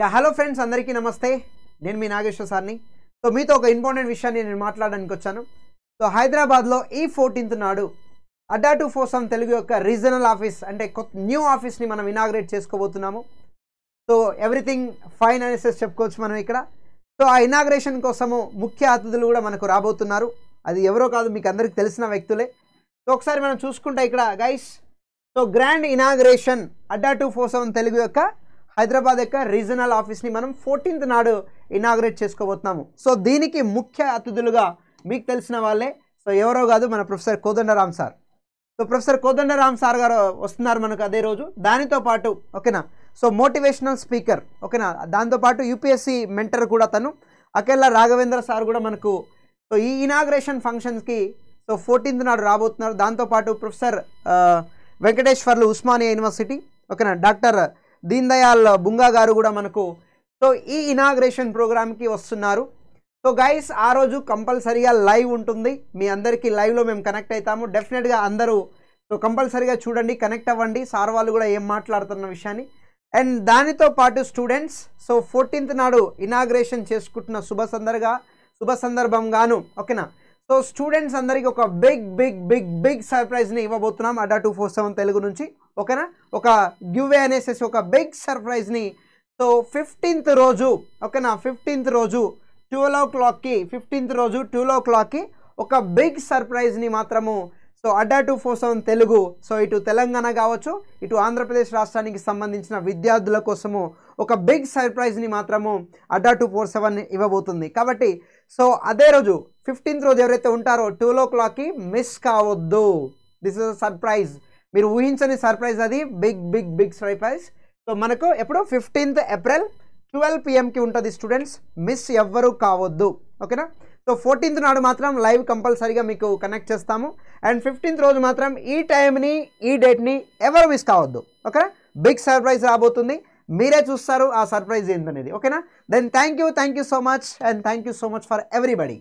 yeah hello friends అందరికీ నమస్తే నేను మీ నాగేశ్వర్ సార్ని సో మీతో ఒక ఇంపార్టెంట్ విషయాన్ని నేను మాట్లాడడానికి వచ్చాను సో హైదరాబాద్లో ఈ ఫోర్టీన్త్ నాడు అడ్డా టు ఫోర్సమ్ తెలుగు యొక్క రీజనల్ ఆఫీస్ అంటే కొత్త న్యూ ఆఫీస్ని మనం ఇనాగ్రేట్ చేసుకోబోతున్నాము సో ఎవ్రీథింగ్ ఫైన్ అనేసెస్ చెప్పుకోవచ్చు మనం ఇక్కడ సో ఆ ఇనాగ్రేషన్ కోసము ముఖ్య అతిథులు కూడా మనకు రాబోతున్నారు అది ఎవరో కాదు మీకు అందరికి తెలిసిన వ్యక్తులే సో ఒకసారి మనం చూసుకుంటే ఇక్కడ guys so grand inauguration Adda two seven Telugu యొక్క హైదరాబాద్ యొక్క రీజనల్ ఆఫీస్ని మనం ఫోర్టీన్త్ నాడు ఇనాగ్రేట్ చేసుకోబోతున్నాము సో దీనికి ముఖ్య అతిథులుగా మీకు తెలిసిన వాళ్ళే సో ఎవరో కాదు మన professor Kodandaram sir so professor Kodandaram sir గారు వస్తున్నారు మనకు అదే రోజు దానితో పాటు ఓకేనా సో మోటివేషనల్ స్పీకర్ ఓకేనా దాంతోపాటు యూపీఎస్సి మెంటర్ కూడా తను అకెల్లా రాఘవేంద్ర సార్ కూడా మనకు సో ఈ ఇనాగ్రేషన్ ఫంక్షన్స్కి సో ఫోర్టీన్త్ నాడు రాబోతున్నారు దాంతోపాటు ప్రొఫెసర్ వెంకటేశ్వర్లు ఉస్మానియా యూనివర్సిటీ ఓకేనా డాక్టర్ దీన్ దయాల్ బుంగా గారు కూడా మనకు సో ఈ ఇనాగ్రేషన్ ప్రోగ్రామ్కి వస్తున్నారు సో గైస్ ఆ రోజు కంపల్సరీగా లైవ్ ఉంటుంది మీ అందరికీ లైవ్లో మేము కనెక్ట్ అవుతాము డెఫినెట్గా అందరూ సో కంపల్సరీగా చూడండి కనెక్ట్ అవ్వండి సార్ వాళ్ళు కూడా ఏం మాట్లాడుతున్న విషయాన్ని అండ్ దానితో పాటు స్టూడెంట్స్ సో ఫోర్టీన్త్ నాడు ఇనాగ్రేషన్ చేసుకుంటున్న శుభ సందర్గా శుభ సందర్భంగాను ఓకేనా సో స్టూడెంట్స్ అందరికీ ఒక బిగ్ బిగ్ బిగ్ బిగ్ సర్ప్రైజ్ని ఇవ్వబోతున్నాం Adda two four seven Telugu నుంచి ఓకేనా ఒక గివ్వే అనేసేసి ఒక బిగ్ సర్ప్రైజ్ని సో ఫిఫ్టీన్త్ రోజు ఓకేనా ఫిఫ్టీన్త్ రోజు ట్వెల్వ్ ఓ క్లాక్కి ఫిఫ్టీన్త్ రోజు ట్వెల్వ్ ఓ క్లాక్కి ఒక బిగ్ సర్ప్రైజ్ని మాత్రము so Adda two seven Telugu so ఇటు తెలంగాణ కావచ్చు ఇటు ఆంధ్రప్రదేశ్ రాష్ట్రానికి సంబంధించిన విద్యార్థుల కోసము ఒక బిగ్ సర్ప్రైజ్ని మాత్రము అడ్డా టు ఫోర్ సెవెన్ ఇవ్వబోతుంది కాబట్టి సో అదే రోజు ఫిఫ్టీన్త్ రోజు ఎవరైతే ఉంటారో ఓ క్లాక్కి మిస్ కావద్దు దిస్ ఇస్ అ సర్ప్రైజ్ మీరు ఊహించని సర్ప్రైజ్ అది big big big surprise so మనకు ఎప్పుడు ఫిఫ్టీన్త్ ఏప్రిల్ ట్వెల్వ్ పిఎంకి ఉంటుంది స్టూడెంట్స్ మిస్ ఎవ్వరు కావద్దు ఓకేనా సో ఫోర్టీన్త్ నాడు మాత్రం లైవ్ కంపల్సరీగా మీకు కనెక్ట్ చేస్తాము అండ్ ఫిఫ్టీన్త్ రోజు మాత్రం ఈ టైంని ఈ డేట్ని ఎవరు మిస్ కావద్దు ఓకేనా బిగ్ సర్ప్రైజ్ రాబోతుంది మీరే చూస్తారు ఆ సర్ప్రైజ్ ఏంటనేది ఓకేనా then thank you thank you so much and thank you so much for everybody